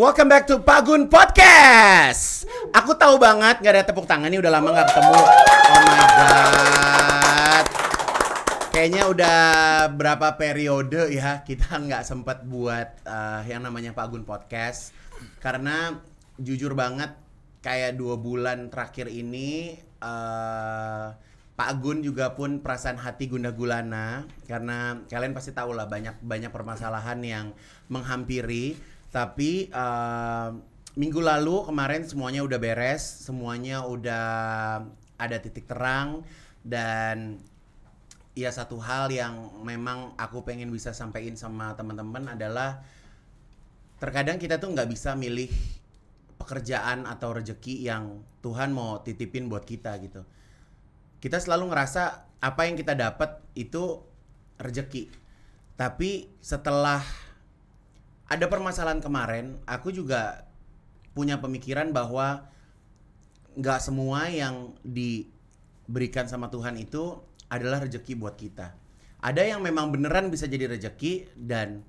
Welcome back to Pagun Podcast. Aku tahu banget nggak ada tepuk tangan ini udah lama nggak ketemu. Oh my god. Kayaknya udah berapa periode ya kita nggak sempet buat uh, yang namanya Pagun Podcast karena jujur banget kayak dua bulan terakhir ini uh, Pak Gun juga pun perasaan hati gundah gulana karena kalian pasti tahu lah banyak banyak permasalahan yang menghampiri tapi uh, minggu lalu kemarin semuanya udah beres, semuanya udah ada titik terang dan ya satu hal yang memang aku pengen bisa sampaikan sama teman-teman adalah terkadang kita tuh nggak bisa milih pekerjaan atau rejeki yang Tuhan mau titipin buat kita gitu. Kita selalu ngerasa apa yang kita dapat itu rejeki. Tapi setelah ada permasalahan kemarin aku juga punya pemikiran bahwa nggak semua yang diberikan sama Tuhan itu adalah rejeki buat kita ada yang memang beneran bisa jadi rejeki dan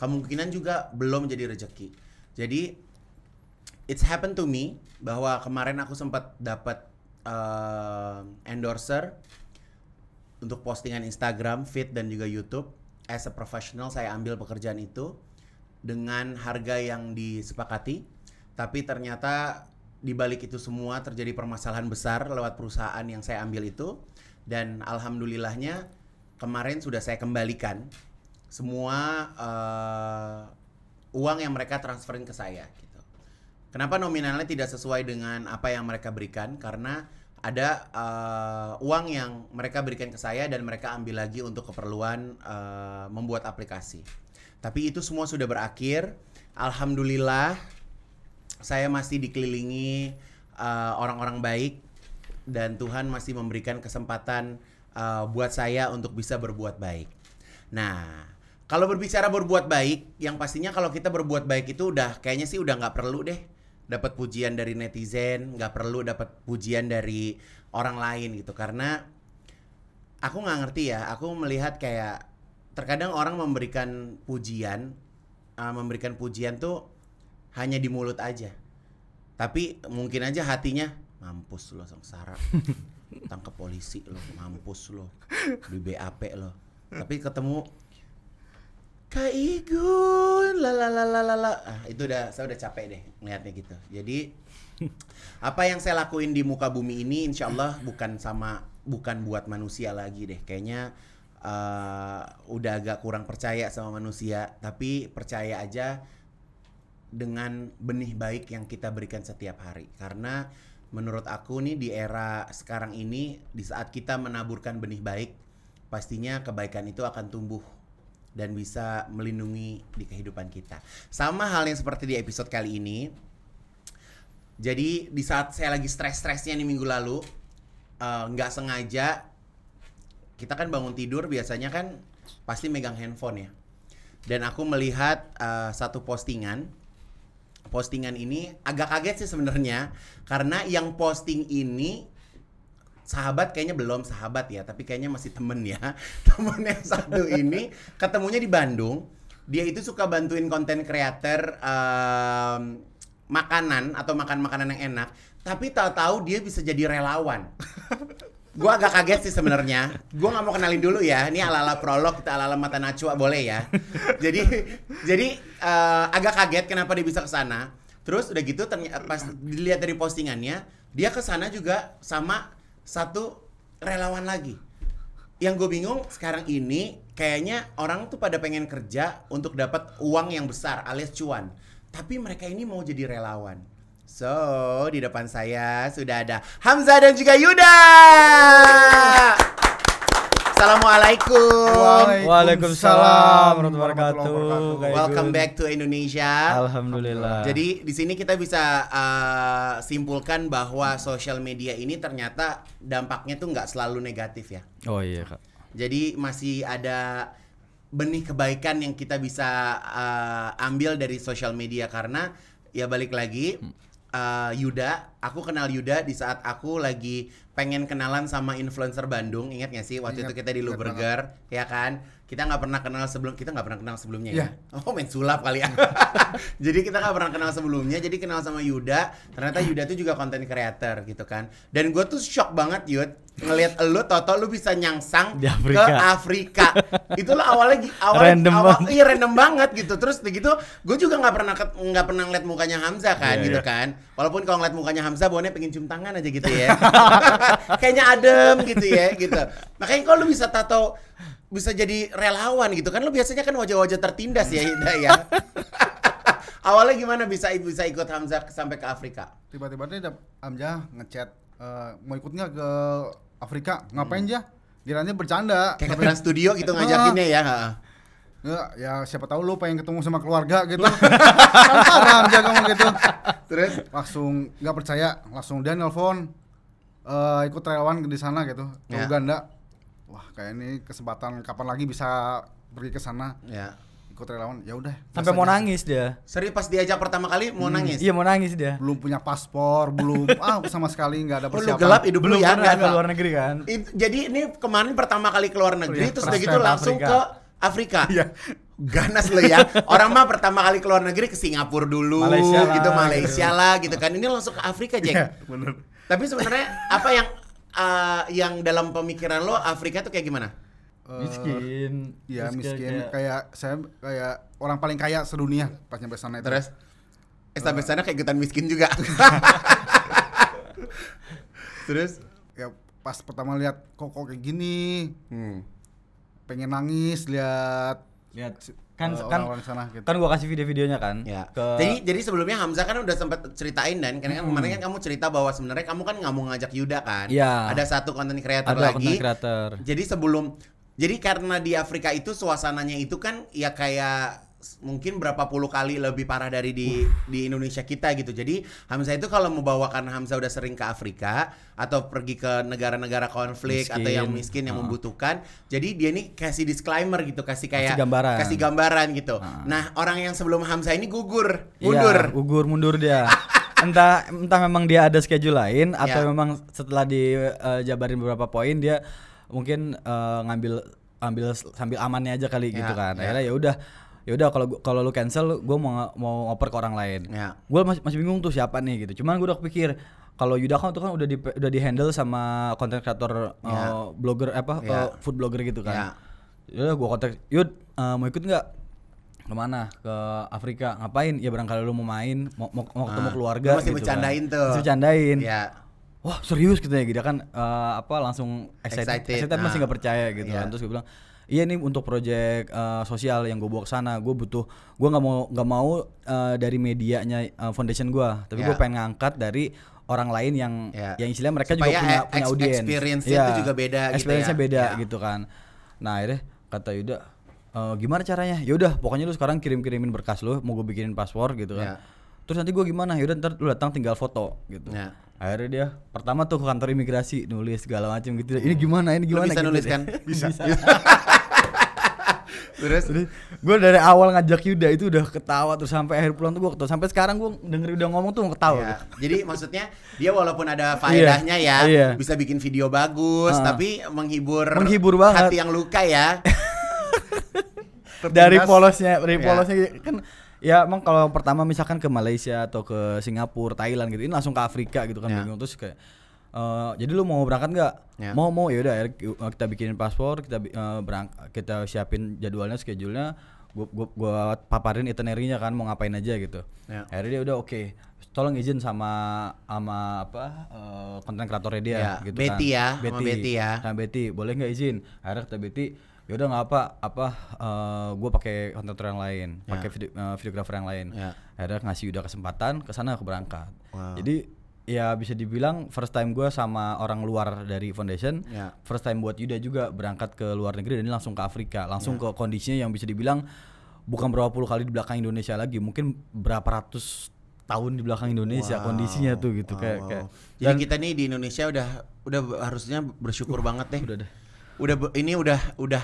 kemungkinan juga belum jadi rejeki jadi it's happened to me bahwa kemarin aku sempat dapat uh, endorser untuk postingan Instagram, feed dan juga YouTube. As a professional saya ambil pekerjaan itu dengan harga yang disepakati, tapi ternyata di balik itu semua terjadi permasalahan besar lewat perusahaan yang saya ambil itu dan alhamdulillahnya kemarin sudah saya kembalikan semua uh, uang yang mereka transferin ke saya gitu. Kenapa nominalnya tidak sesuai dengan apa yang mereka berikan? Karena ada uh, uang yang mereka berikan ke saya dan mereka ambil lagi untuk keperluan uh, membuat aplikasi. Tapi itu semua sudah berakhir. Alhamdulillah saya masih dikelilingi eh, orang-orang uh, baik dan Tuhan masih memberikan kesempatan uh, buat saya untuk bisa berbuat baik. Nah, kalau berbicara berbuat baik, yang pastinya kalau kita berbuat baik itu udah kayaknya sih udah nggak perlu deh dapat pujian dari netizen, nggak perlu dapat pujian dari orang lain gitu karena aku nggak ngerti ya, aku melihat kayak terkadang orang memberikan pujian uh, memberikan pujian tuh hanya di mulut aja tapi mungkin aja hatinya mampus lo sengsara tangkap polisi lo mampus lo di BAP lo tapi ketemu Kaigun lalalalalala ah, itu udah saya udah capek deh ngeliatnya gitu jadi apa yang saya lakuin di muka bumi ini insya Allah bukan sama bukan buat manusia lagi deh kayaknya uh, udah agak kurang percaya sama manusia, tapi percaya aja dengan benih baik yang kita berikan setiap hari. Karena menurut aku nih di era sekarang ini di saat kita menaburkan benih baik, pastinya kebaikan itu akan tumbuh dan bisa melindungi di kehidupan kita. Sama halnya seperti di episode kali ini. Jadi di saat saya lagi stres-stresnya nih minggu lalu, eh, nggak uh, sengaja kita kan bangun tidur biasanya kan pasti megang handphone ya. Dan aku melihat uh, satu postingan. Postingan ini agak kaget sih sebenarnya karena yang posting ini sahabat kayaknya belum sahabat ya, tapi kayaknya masih temen ya. Temen yang satu ini ketemunya di Bandung. Dia itu suka bantuin konten kreator uh, makanan atau makan makanan yang enak, tapi tahu-tahu dia bisa jadi relawan. Gua agak kaget sih sebenarnya. Gua nggak mau kenalin dulu ya. Ini ala-ala prolog, kita ala-ala mata nacua boleh ya. jadi jadi uh, agak kaget kenapa dia bisa ke sana. Terus udah gitu ternyata eh, pas dilihat dari postingannya, dia ke sana juga sama satu relawan lagi. Yang gue bingung sekarang ini kayaknya orang tuh pada pengen kerja untuk dapat uang yang besar alias cuan. Tapi mereka ini mau jadi relawan So, di depan saya sudah ada Hamzah dan juga Yuda. Assalamualaikum. Waalaikumsalam warahmatullahi wabarakatuh. Welcome back to Indonesia. Alhamdulillah. Jadi di sini kita bisa uh, simpulkan bahwa sosial media ini ternyata dampaknya tuh nggak selalu negatif ya. Oh iya kak. Jadi masih ada benih kebaikan yang kita bisa uh, ambil dari sosial media karena ya balik lagi. Hmm Eh, Yuda, aku kenal Yuda di saat aku lagi pengen kenalan sama influencer Bandung ingat gak sih waktu ingat, itu kita di Luberger ya kan kita nggak pernah kenal sebelum kita nggak pernah kenal sebelumnya ya, ya oh main sulap kali ya jadi kita nggak pernah kenal sebelumnya jadi kenal sama Yuda ternyata Yuda tuh juga konten creator gitu kan dan gue tuh shock banget Yud ngelihat lo Toto lu bisa nyangsang di Afrika. ke Afrika itu awalnya awal random awal iya random banget gitu terus begitu gue juga nggak pernah nggak pernah ngeliat mukanya Hamzah kan yeah, gitu yeah. kan walaupun kalau ngeliat mukanya Hamzah bonek pengen cium tangan aja gitu ya kayaknya adem gitu ya gitu makanya kalau lu bisa tato bisa jadi relawan gitu kan lu biasanya kan wajah-wajah tertindas ya Hinda ya awalnya gimana bisa ibu bisa ikut Hamzah sampai ke Afrika tiba-tiba nih Hamzah ngechat uh, mau ikut nggak ke Afrika ngapain hmm. ya bercanda kayak ke studio gitu ah. ngajakinnya ya Nggak, ya, ya siapa tahu lu pengen ketemu sama keluarga gitu. Kan Hamzah kamu gitu. Terus langsung nggak percaya, langsung dia nelpon uh, ikut relawan di sana gitu ke yeah. Uganda wah kayak ini kesempatan kapan lagi bisa pergi ke sana yeah. ikut relawan ya udah sampai mau nangis dia serius pas diajak pertama kali mau hmm. nangis iya mau nangis dia belum punya paspor belum ah sama sekali nggak ada oh, persiapan oh, gelap hidup belum ya nggak ke luar negeri kan It, jadi ini kemarin pertama kali ke luar negeri yeah, terus udah gitu langsung Afrika. ke Afrika yeah. ganas lo ya. Orang mah pertama kali ke luar negeri ke Singapura dulu, Malaysia lah, gitu, gitu. Malaysia lah gitu kan. Ini langsung ke Afrika, Jack. Yeah, iya, tapi sebenarnya apa yang uh, yang dalam pemikiran lo Afrika tuh kayak gimana? Eh, miskin uh, ya miskin, miskin kayak, kayak saya kayak orang paling kaya sedunia pas nyampe sana itu terus eh sampai sana kayak getan miskin juga terus ya pas pertama lihat kok, kok kayak gini hmm. pengen nangis lihat lihat kan uh, kan orang sana, gitu. kan gua kasih video-videonya kan ya. ke... jadi jadi sebelumnya Hamzah kan udah sempet ceritain dan karena kan hmm. kemarin kan kamu cerita bahwa sebenarnya kamu kan nggak mau ngajak Yuda kan ya. ada satu konten kreator lagi creator. jadi sebelum jadi karena di Afrika itu suasananya itu kan ya kayak mungkin berapa puluh kali lebih parah dari di uh. di Indonesia kita gitu. Jadi Hamzah itu kalau membawakan Hamzah udah sering ke Afrika atau pergi ke negara-negara konflik miskin. atau yang miskin yang uh. membutuhkan. Jadi dia ini kasih disclaimer gitu, kasih kayak kasih gambaran, kasih gambaran gitu. Uh. Nah, orang yang sebelum Hamzah ini gugur, iya, mundur. Iya, gugur mundur dia. entah entah memang dia ada schedule lain iya. atau memang setelah dijabarin eh, uh, beberapa poin dia mungkin uh, ngambil ambil sambil amannya aja kali yeah, gitu kan. Iya. Akhirnya ya udah ya udah kalau kalau lu cancel gue mau mau ngoper ke orang lain yeah. gue masih masih bingung tuh siapa nih gitu cuman gue udah kepikir kalau Yuda kan itu kan udah di udah di handle sama konten kreator yeah. Ya. uh, blogger apa yeah. Ya. uh, food blogger gitu kan yeah. Ya udah gue kontak Yud uh, mau ikut nggak mana ke Afrika ngapain ya barangkali lu mau main mau mau, ketemu uh, keluarga masih gitu kan. bercandain kan. tuh masih bercandain yeah. wah serius gitu ya gitu kan uh, apa langsung excited excited, excited masih ah. nggak percaya gitu yeah. kan terus gue bilang iya nih untuk proyek uh, eh, sosial yang gue bawa ke sana gue butuh gue nggak mau nggak mau uh, dari medianya uh, foundation gue tapi yeah. gue iya. pengen ngangkat dari orang lain yang yeah. yang istilahnya mereka Supaya juga punya ex- punya audiens experience yeah. itu juga beda experience gitu ya. beda yeah. gitu kan nah akhirnya kata Yuda e, gimana caranya Yuda, ya pokoknya lu sekarang kirim-kirimin berkas lu mau gue bikinin password gitu kan yeah. terus nanti gue gimana yaudah ntar lu datang tinggal foto gitu yeah. akhirnya dia pertama tuh ke kantor imigrasi nulis segala macam gitu ini iya. gimana ini gimana lu bisa gitu nulis kan bisa, bisa. terus gue dari awal ngajak Yuda itu udah ketawa terus sampai akhir pulang tuh gue ketawa sampai sekarang gue denger udah ngomong tuh ketawa ya. jadi maksudnya dia walaupun ada iya, faedahnya ya iya. bisa bikin video bagus uh. tapi menghibur menghibur banget hati yang luka ya dari polosnya dari ya. polosnya kan ya emang kalau pertama misalkan ke Malaysia atau ke Singapura Thailand gitu ini langsung ke Afrika gitu kan ya. bingung terus kayak uh, jadi lu mau berangkat nggak yeah. mau mau ya udah kita bikinin paspor kita uh, berang kita siapin jadwalnya schedule-nya gua, gua, gua paparin itinerary-nya kan mau ngapain aja gitu yeah. akhirnya dia udah oke okay, tolong izin sama sama apa eh, konten uh, kreatornya dia yeah. gitu Betty kan. ya Betty, sama Betty ya sama Betty boleh nggak izin akhirnya kata Betty ya udah nggak apa apa uh, gue pakai kontraktor yang lain yeah. pakai video, uh, videografer yang lain yeah. akhirnya ngasih udah kesempatan ke sana aku berangkat wow. jadi ya bisa dibilang first time gue sama orang luar dari foundation yeah. first time buat Yuda juga berangkat ke luar negeri dan ini langsung ke Afrika langsung yeah. ke kondisinya yang bisa dibilang bukan berapa puluh kali di belakang Indonesia lagi mungkin berapa ratus tahun di belakang Indonesia wow. kondisinya tuh gitu wow. kayak kayak jadi kita nih di Indonesia udah udah harusnya bersyukur uh, banget deh udah deh udah ini udah udah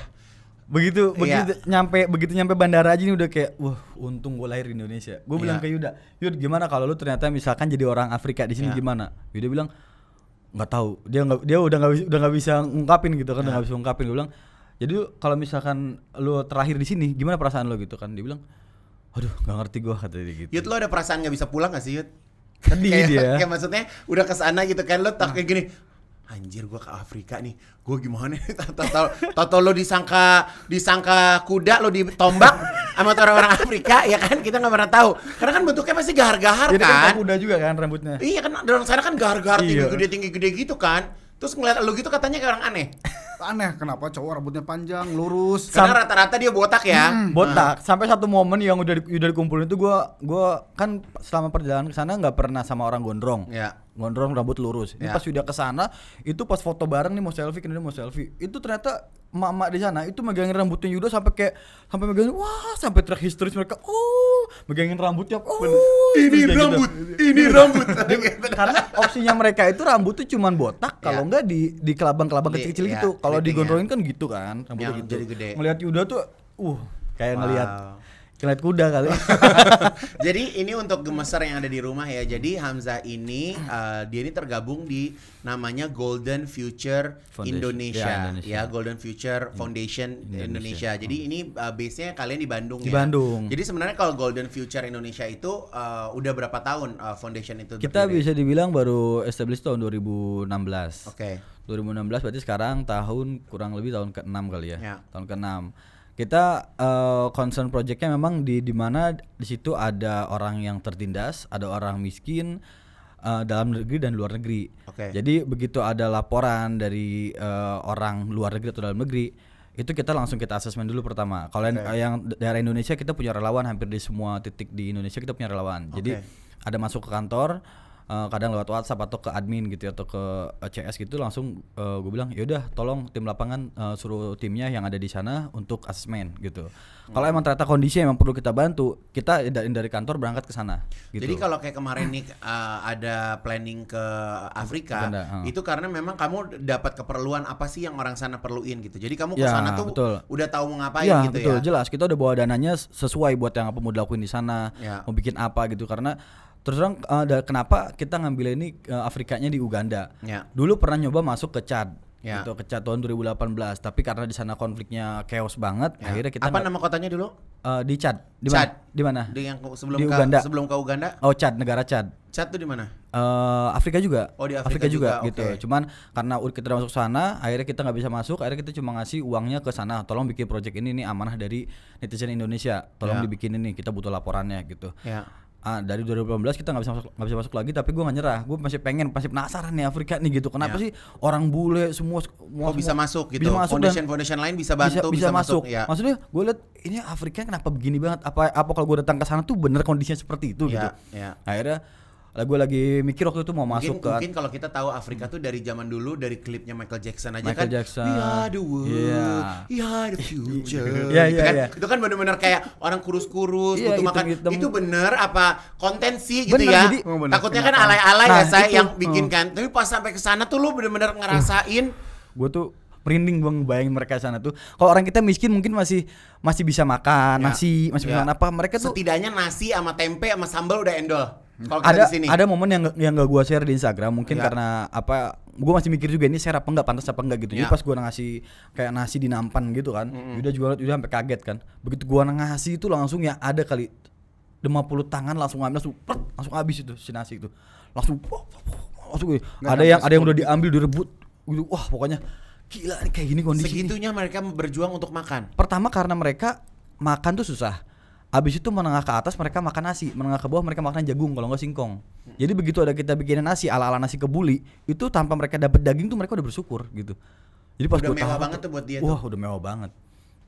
begitu iya. begitu nyampe begitu nyampe bandara aja ini udah kayak wah untung gue lahir di Indonesia gue iya. bilang ke Yuda Yud gimana kalau lu ternyata misalkan jadi orang Afrika di sini iya. gimana Yuda bilang nggak tahu dia nggak dia udah nggak udah nggak bisa ngungkapin gitu kan udah iya. nggak bisa ngungkapin gue bilang jadi kalau misalkan lu terakhir di sini gimana perasaan lu gitu kan dia bilang aduh nggak ngerti gue kata dia gitu Yud lo ada perasaan nggak bisa pulang gak sih Yud sedih kayak, dia kayak maksudnya udah kesana gitu kan lo tak nah. kayak gini anjir gue ke Afrika nih gue gimana toto lo disangka disangka kuda lo ditombak sama orang-orang Afrika ya kan kita nggak pernah tahu karena kan bentuknya pasti gahar-gahar kan kan kuda juga kan rambutnya iya kan orang sana kan gahar-gahar iya. tinggi gede tinggi gede gitu kan terus ngeliat lo gitu katanya kayak orang aneh aneh kenapa cowok rambutnya panjang lurus karena rata-rata dia botak ya hmm, nah. botak nah. sampai satu momen yang udah di, udah dikumpulin itu gue gue kan selama perjalanan ke sana nggak pernah sama orang gondrong ya gondrong rambut lurus. Ini ya. pas sudah ke sana, itu pas foto bareng nih mau selfie, kemudian mau selfie. Itu ternyata mama di sana itu megangin rambutnya Yuda sampai kayak sampai megangin wah sampai track history mereka oh megangin rambutnya oh ini gitu. rambut gitu. ini iya. rambut karena opsinya mereka itu rambutnya cuman botak iya. kalau ya. enggak di di kelabang-kelabang iya, kecil-kecil ya, gitu kalau digondrongin kan gitu kan rambutnya Yang gitu. Jadi gede. Melihat Yuda tuh uh kayak wow. ngelihat Kilat kuda kali. jadi ini untuk gemeser yang ada di rumah ya. Jadi Hamzah ini uh, dia ini tergabung di namanya Golden Future Foundation. Indonesia. Ya, Indonesia ya Golden Future Foundation Indonesia. Indonesia. Jadi hmm. ini uh, base-nya kalian di Bandung di ya. Bandung. Jadi sebenarnya kalau Golden Future Indonesia itu uh, udah berapa tahun uh, foundation itu? Kita berdiri? bisa dibilang baru established tahun 2016. Oke. Okay. 2016 berarti sekarang tahun kurang lebih tahun ke-6 kali ya. ya. Tahun ke-6 kita uh, concern projectnya memang di dimana di situ ada orang yang tertindas, ada orang miskin uh, dalam negeri dan luar negeri. Okay. Jadi begitu ada laporan dari uh, orang luar negeri atau dalam negeri, itu kita langsung kita asesmen dulu pertama. Kalau okay. yang daerah Indonesia kita punya relawan hampir di semua titik di Indonesia kita punya relawan. Okay. Jadi ada masuk ke kantor Eh, kadang lewat WhatsApp atau ke admin gitu ya, atau ke eh, CS gitu langsung uh, eh, gue bilang yaudah tolong tim lapangan uh, suruh timnya yang ada di sana untuk asesmen gitu. Hmm. Kalau emang ternyata kondisi emang perlu kita bantu, kita dari, dari kantor berangkat ke sana. Gitu. Jadi kalau kayak kemarin nih uh, ada planning ke Afrika Benda, uh. itu karena memang kamu dapat keperluan apa sih yang orang sana perluin gitu. Jadi kamu ke ya, sana tuh betul. udah tahu mau ngapain ya, gitu ya? betul, ya. jelas kita udah bawa dananya sesuai buat yang apa mau dilakuin di sana, ya. mau bikin apa gitu karena Terus orang uh, kenapa kita ngambil ini uh, Afrikanya di Uganda? ya. Dulu pernah nyoba masuk ke Chad. Ya. Gitu, ke Chad tahun 2018, tapi karena di sana konfliknya chaos banget, ya. akhirnya kita Apa nama kotanya dulu? Uh, di Chad. Di Chad. Di mana? Di yang sebelum di ke, Uganda. sebelum ke Uganda. Oh, Chad, negara Chad. Chad tuh di mana? Uh, Afrika juga. Oh, di Afrika, Afrika juga, juga gitu. Cuman karena kita udah masuk sana, akhirnya kita nggak bisa masuk, akhirnya kita cuma ngasih uangnya ke sana. Tolong bikin project ini nih amanah dari netizen Indonesia. Tolong ya. dibikinin nih, kita butuh laporannya gitu. ya ah, dari 2018 kita nggak bisa masuk gak bisa masuk lagi tapi gue nggak nyerah gue masih pengen masih penasaran nih Afrika nih gitu kenapa ya. sih orang bule semua, semua oh, bisa masuk gitu bisa masuk foundation foundation lain bisa bantu bisa, bisa, bisa masuk, masuk. Ya. maksudnya gue liat ini Afrika kenapa begini banget apa apa kalau gue datang ke sana tuh bener kondisinya seperti itu ya, gitu ya. akhirnya lah gue lagi mikir waktu itu mau mungkin, masuk ke kan. mungkin kalau kita tahu Afrika tuh dari zaman dulu dari klipnya Michael Jackson aja Michael kan Jackson. we are the world yeah. we are the future yeah, yeah, gitu iya, kan? yeah. itu kan benar-benar kayak orang kurus-kurus yeah, butuh hitam, makan hitam. itu bener apa konten sih gitu bener, ya jadi, oh, bener. takutnya kan Kenapa? kan alay-alay nah, ya saya itu, yang bikin oh. kan uh. tapi pas sampai ke sana tuh lu bener-bener ngerasain uh, gue tuh merinding gue ngebayangin mereka sana tuh kalau orang kita miskin mungkin masih masih bisa makan ya. nasi masih ya. bisa iya. makan apa mereka tuh setidaknya nasi sama tempe sama sambal udah endol ada ada momen yang yang gak gue share di Instagram mungkin yeah. karena apa gue masih mikir juga ini share apa enggak pantas apa enggak gitu. yeah. Jadi iya. pas gue ngasih kayak nasi di nampan gitu kan, mm-hmm. Yuda juga udah sampai kaget kan. Begitu gue ngasih itu langsung ya ada kali lima puluh tangan langsung ambil langsung prr, langsung habis itu si nasi itu. Langsung langsung gitu. ada yang ada yang udah diambil direbut gitu. Wah, pokoknya gila kayak gini kondisi. Segitunya ini. mereka berjuang untuk makan. Pertama karena mereka makan tuh susah. Abis itu menengah ke atas mereka makan nasi, menengah ke bawah mereka makan jagung kalau nggak singkong. Jadi begitu ada kita bikinin nasi ala-ala nasi kebuli, itu tanpa mereka dapat daging tuh mereka udah bersyukur gitu. Jadi pas udah mewah banget tuh buat dia. Wah, tuh. udah mewah banget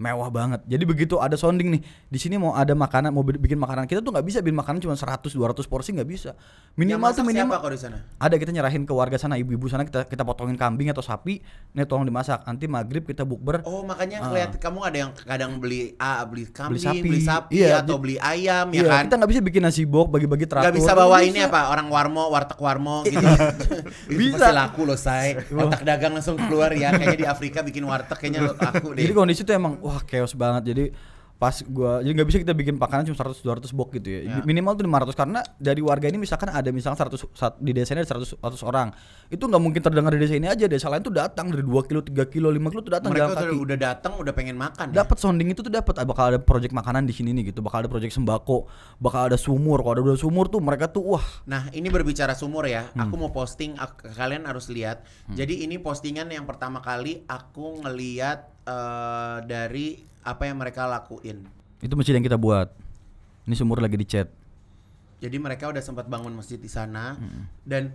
mewah banget. Jadi begitu ada sounding nih, di sini mau ada makanan, mau bikin makanan, kita tuh nggak bisa bikin makanan cuma 100 200 porsi nggak bisa. Minimal tuh minimal. Siapa kok di sana? Ada kita nyerahin ke warga sana, ibu-ibu sana kita kita potongin kambing atau sapi, nih tolong dimasak. Nanti maghrib kita bukber. Oh, makanya uh, lihat ah. kamu ada yang kadang beli ah, beli kambing, beli sapi, beli sapi iya, atau beli ayam ya iya, ya kan. Kita nggak bisa bikin nasi bok bagi-bagi teratur. Gak bisa bawa ini bisa. apa orang warmo, warteg warmo iya. gitu. bisa. Pasti laku loh, say. Otak iya. dagang langsung keluar ya. Kayaknya di Afrika bikin warteg kayaknya iya. laku deh. Jadi kondisi tuh emang wah chaos banget jadi pas gua jadi nggak bisa kita bikin pakanan cuma 100 200 box gitu ya. Yeah. Minimal tuh 500 karena dari warga ini misalkan ada misalkan 100 di desa ini ada 100 100 orang. Itu nggak mungkin terdengar di desa ini aja, desa lain tuh datang dari 2 kilo, 3 kilo, 5 kilo tuh datang Mereka tuh udah datang udah pengen makan. Dapat ya? sounding itu tuh dapat ah, bakal ada project makanan di sini nih gitu, bakal ada project sembako, bakal ada sumur. Kalau ada udah sumur tuh mereka tuh wah. Nah, ini berbicara sumur ya. Hmm. Aku mau posting aku, kalian harus lihat. Hmm. Jadi ini postingan yang pertama kali aku ngelihat uh, eh, dari apa yang mereka lakuin. Itu masjid yang kita buat. Ini sumur lagi dicet Jadi mereka udah sempat bangun masjid di sana hmm. dan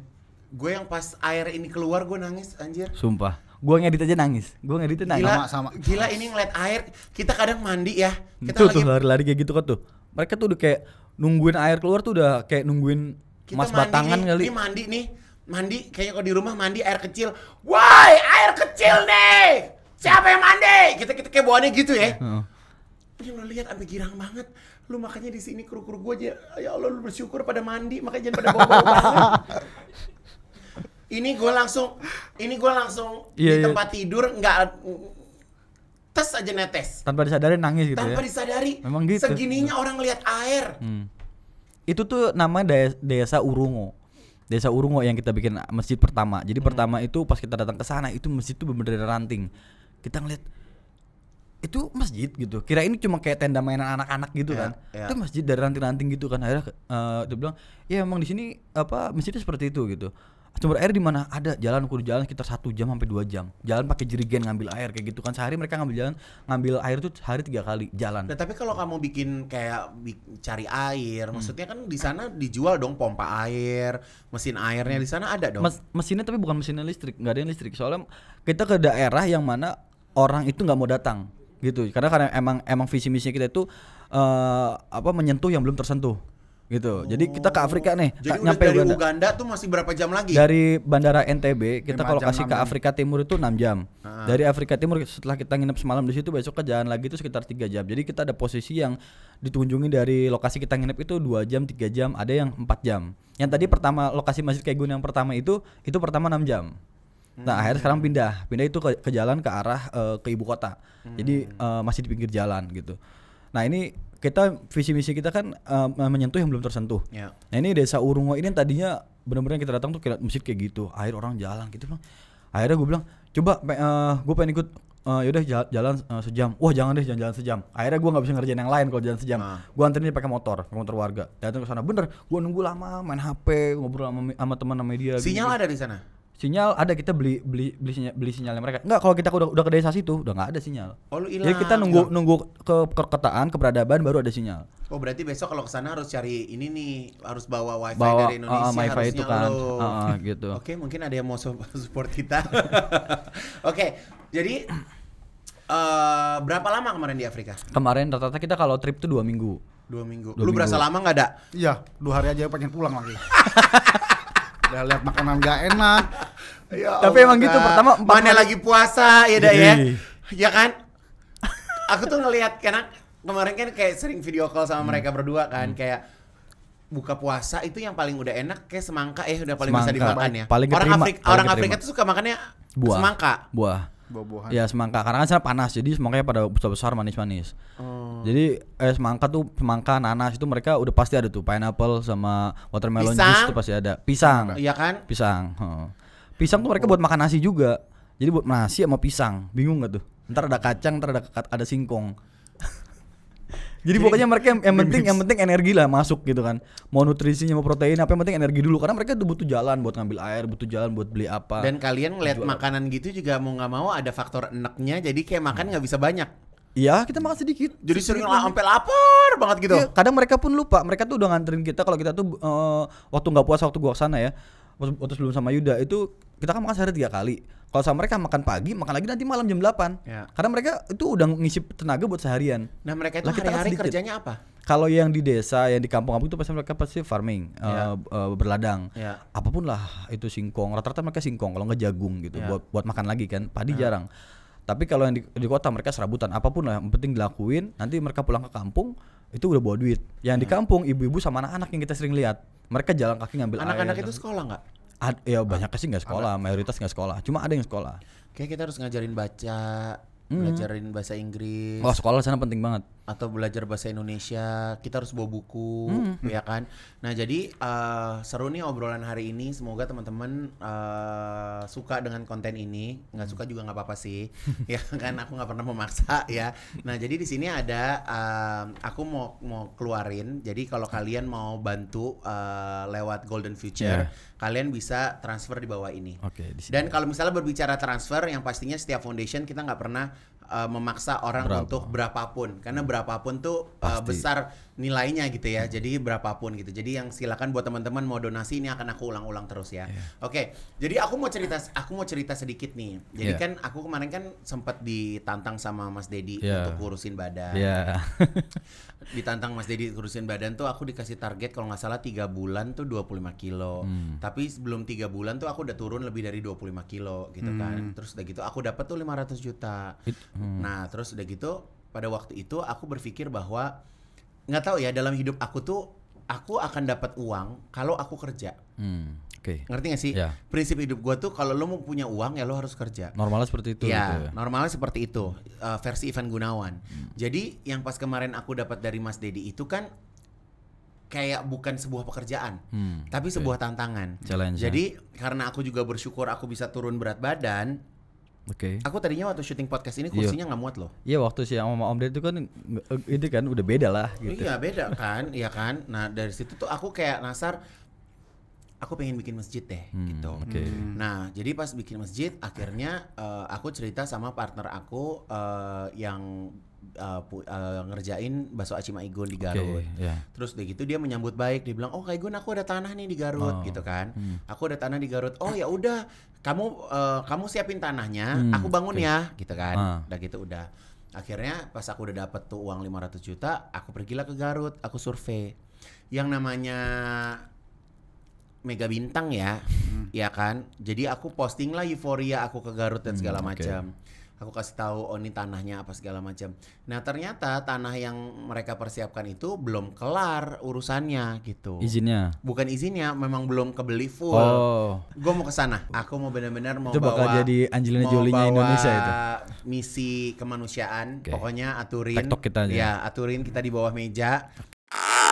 gue yang pas air ini keluar gue nangis anjir. Sumpah. Gue ngedit aja nangis. Gue ngedit nangis. Gila, sama, sama. gila ini ngeliat air. Kita kadang mandi ya. Kita tuh, lagi... tuh lari-lari kayak gitu kan tuh. Mereka tuh udah kayak nungguin air keluar tuh udah kayak nungguin kita mas batangan nih, kali. Ini mandi nih mandi kayaknya kalau di rumah mandi air kecil why air kecil nih siapa yang mandi kita kita kayak bawaannya gitu ya uh. Ini lo lihat sampai girang banget. Lu makanya di sini kru-kru gue aja. Ya Allah lu bersyukur pada mandi, makanya jangan pada bawa bawa Ini gue langsung, ini gue langsung iya, di iya. tempat tidur nggak tes aja netes. Tanpa disadari nangis gitu Tanpa ya. Tanpa disadari. Memang gitu. Segininya iya. orang lihat air. Hmm. Itu tuh namanya desa, Urungo. Desa Urungo yang kita bikin masjid pertama. Jadi hmm. pertama itu pas kita datang ke sana itu masjid tuh bener-bener ranting kita ngeliat itu masjid gitu kira ini cuma kayak tenda mainan anak-anak gitu yeah, kan yeah. itu masjid dari ranting-ranting gitu kan akhirnya uh, dia bilang ya emang di sini apa masjidnya seperti itu gitu sumber air di mana ada jalan kudu jalan sekitar satu jam sampai dua jam jalan pakai jerigen ngambil air kayak gitu kan sehari mereka ngambil jalan ngambil air tuh sehari tiga kali jalan nah, tapi kalau kamu bikin kayak cari air hmm. maksudnya kan di sana dijual dong pompa air mesin airnya di sana ada dong Mes mesinnya tapi bukan mesinnya listrik nggak ada yang listrik soalnya kita ke daerah yang mana orang itu nggak mau datang gitu karena karena emang emang visi misinya kita itu uh, apa menyentuh yang belum tersentuh gitu. Oh. Jadi kita ke Afrika nih, Jadi nyampe dari Uganda. Uganda tuh masih berapa jam lagi? Dari bandara NTB kita kalau kasih ke Afrika Timur itu 6 jam. Ah. Dari Afrika Timur setelah kita nginep semalam di situ besok ke jalan lagi itu sekitar tiga jam. Jadi kita ada posisi yang ditunjungi dari lokasi kita nginep itu dua jam, tiga jam, ada yang empat jam. Yang tadi pertama lokasi Masjid kayak gun yang pertama itu itu pertama 6 jam. Nah hmm. akhirnya sekarang pindah, pindah itu ke, ke jalan ke arah uh, ke ibu kota. Hmm. Jadi uh, eh, masih di pinggir jalan gitu. Nah ini kita visi misi kita kan uh, menyentuh yang belum tersentuh. Yeah. Nah ini desa Urungo ini tadinya benar-benar kita datang tuh kira masjid kayak gitu, air orang jalan gitu bang. Akhirnya gue bilang coba uh, gue pengen ikut uh, yaudah jalan, jalan uh, sejam. Wah jangan deh jangan jalan sejam. Akhirnya gue nggak bisa ngerjain yang lain kalau jalan sejam. Nah. Gue anterin pakai motor, pake motor warga. Datang ke sana bener, gue nunggu lama, main HP, ngobrol sama, teman sama dia. Sinyal gitu. ada di sana? sinyal ada kita beli beli beli sinyal beli sinyalnya mereka nggak kalau kita udah udah ke desa situ udah nggak ada sinyal oh, jadi kita nunggu ya. nunggu ke perkotaan keberadaan baru ada sinyal oh berarti besok kalau kesana harus cari ini nih harus bawa wifi bawa, dari ah, Indonesia uh, wifi itu kan lo. Uh, ah, ah, gitu oke okay, mungkin ada yang mau support kita oke okay, jadi uh, berapa lama kemarin di Afrika kemarin rata-rata kita kalau trip tuh dua minggu dua minggu dua lu minggu. berasa lama nggak ada iya dua hari aja pengen pulang lagi udah lihat makanan gak enak. ya Tapi emang gitu pertama mana hari... lagi puasa ya dah ya. Iya. Ya kan? Aku tuh ngelihat karena kemarin kan kayak sering video call sama hmm. mereka berdua kan hmm. kayak buka puasa itu yang paling udah enak kayak semangka eh, udah paling semangka. bisa dimakan ya. Paling paling orang Afrika paling orang Afrika tuh suka makannya buah. semangka. Buah Bobohan. Ya semangka karena kan sana panas jadi semangkanya pada besar-besar manis-manis. Oh. Jadi eh semangka tuh semangka nanas itu mereka udah pasti ada tuh pineapple sama watermelon pisang. juice itu pasti ada. Pisang. Iya kan? Pisang. Hmm. Pisang tuh mereka buat makan nasi juga. Jadi buat nasi sama pisang. Bingung gak tuh? Ntar ada kacang, ntar ada ada singkong. Jadi, pokoknya mereka yang, yang penting yang penting energi lah masuk gitu kan. Mau nutrisinya mau protein apa yang penting energi dulu karena mereka tuh butuh jalan buat ngambil air, butuh jalan buat beli apa. Dan kalian ngeliat makanan gitu juga mau nggak mau ada faktor enaknya jadi kayak makan nggak hmm. bisa banyak. Iya, kita makan sedikit. Jadi sering lah sampai lapar banget gitu. Iya, kadang mereka pun lupa. Mereka tuh udah nganterin kita kalau kita tuh uh, waktu nggak puasa waktu gua sana ya. Waktu sebelum sama Yuda itu kita kan makan sehari tiga kali kalau sama mereka makan pagi, makan lagi nanti malam jam 8. Ya. Karena mereka itu udah ngisi tenaga buat seharian. Nah, mereka itu hari-hari kan kerjanya apa? Kalau yang di desa, yang di kampung-kampung itu pasti mereka pasti farming, ya. uh, uh, berladang. Ya. Apapun lah itu singkong, rata-rata mereka singkong kalau nggak jagung gitu ya. buat buat makan lagi kan. Padi ya. jarang. Tapi kalau yang di, di kota mereka serabutan apapun lah yang penting dilakuin, nanti mereka pulang ke kampung itu udah bawa duit. Yang ya. di kampung ibu-ibu sama anak-anak yang kita sering lihat, mereka jalan kaki ngambil anak-anak anak itu kan. sekolah nggak? Ad, ya banyak sih nggak sekolah, anak. mayoritas nggak sekolah. Cuma ada yang sekolah. Kayak kita harus ngajarin baca, hmm. ngajarin bahasa Inggris. Oh sekolah sana penting banget atau belajar bahasa Indonesia, kita harus bawa buku, hmm. ya kan? Nah, jadi uh, seru nih obrolan hari ini. Semoga teman-teman uh, suka dengan konten ini. Nggak suka juga nggak apa-apa sih, ya kan? Aku nggak pernah memaksa ya. Nah, jadi di sini ada uh, aku mau mau keluarin. Jadi kalau kalian mau bantu uh, lewat Golden Future, yeah. kalian bisa transfer di bawah ini. Oke. Okay, Dan kalau misalnya berbicara transfer, yang pastinya setiap foundation kita nggak pernah uh, memaksa orang Berapa? untuk berapapun karena berapapun tuh uh, besar nilainya gitu ya. Hmm. Jadi berapapun gitu. Jadi yang silakan buat teman-teman mau donasi ini akan aku ulang-ulang terus ya. Yeah. Oke. Okay. Jadi aku mau cerita aku mau cerita sedikit nih. Jadi yeah. kan aku kemarin kan sempat ditantang sama Mas Dedi iya. yeah. untuk ngurusin badan. Yeah. ditantang Mas Deddy kurusin badan tuh aku dikasih target kalau nggak salah tiga bulan tuh 25 kilo. Hmm. Tapi sebelum tiga bulan tuh aku udah turun lebih dari 25 kilo gitu kan. hmm. kan. Terus udah gitu aku dapat tuh lima ratus juta. It, hmm. Nah, terus udah gitu pada waktu itu aku berpikir bahwa nggak tahu ya dalam hidup aku tuh aku akan dapat uang kalau aku kerja. Hmm. Okay. Ngerti gak sih? Yeah. Prinsip hidup gue tuh kalau lo mau punya uang ya lo harus kerja. Normalnya seperti itu. Ya, gitu ya. normalnya seperti itu. Uh, versi Ivan Gunawan. Hmm. Jadi yang pas kemarin aku dapat dari Mas Dedi itu kan kayak bukan sebuah pekerjaan, hmm, tapi okay. sebuah tantangan. Challenge. Jadi karena aku juga bersyukur aku bisa turun berat badan. Oke. Okay. Aku tadinya waktu syuting podcast ini iya. kursinya nggak muat loh. Iya waktu sih sama Om Ded itu kan itu kan udah beda lah. Gitu. Iya beda kan, iya kan. Nah dari situ tuh aku kayak nasar aku pengen bikin masjid deh hmm, gitu. Okay. Hmm. Nah, jadi pas bikin masjid akhirnya uh, aku cerita sama partner aku uh, yang uh, uh, ngerjain bakso Acima Igun di Garut. Okay, ya. yeah. Terus deh gitu dia menyambut baik, dia bilang, "Oh, kayak Igun, aku ada tanah nih di Garut." Oh. gitu kan. Hmm. Aku ada tanah di Garut. "Oh, ya udah, kamu uh, kamu siapin tanahnya, hmm, aku bangun okay. ya." gitu kan. Ah. Udah gitu udah. Akhirnya pas aku udah dapet tuh uang 500 juta, aku pergilah ke Garut, aku survei. Yang namanya mega bintang ya, hmm. ya kan. Jadi aku posting lah euforia aku ke Garut dan hmm, segala hmm, okay. macam. Aku kasih tahu oh ini tanahnya apa segala macam. Nah ternyata tanah yang mereka persiapkan itu belum kelar urusannya gitu. Izinnya? Bukan izinnya, memang belum kebeli full. Oh. Gue mau ke sana. Aku mau benar-benar mau itu bakal bawa, jadi Angelina jolie Indonesia itu. Misi kemanusiaan. Okay. Pokoknya aturin. Tiktok kita aja. Ya aturin kita di bawah meja. Okay.